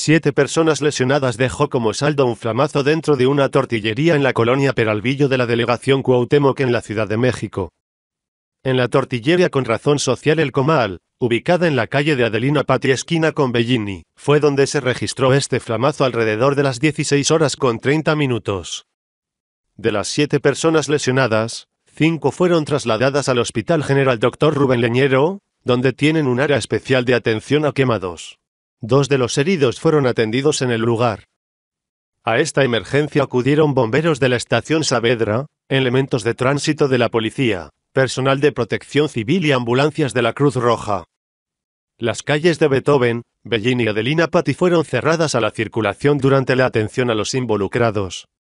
Siete personas lesionadas dejó como saldo un flamazo dentro de una tortillería en la colonia Peralvillo de la delegación Cuauhtémoc en la Ciudad de México. En la tortillería con razón social El Comal, ubicada en la calle de Adelina Patria esquina con Bellini, fue donde se registró este flamazo alrededor de las 16 horas con 30 minutos. De las siete personas lesionadas, cinco fueron trasladadas al Hospital General Dr. Rubén Leñero, donde tienen un área especial de atención a quemados. Dos de los heridos fueron atendidos en el lugar. A esta emergencia acudieron bomberos de la estación Saavedra, elementos de tránsito de la policía, personal de protección civil y ambulancias de la Cruz Roja. Las calles de Beethoven, Bellini y Adelina Patti fueron cerradas a la circulación durante la atención a los involucrados.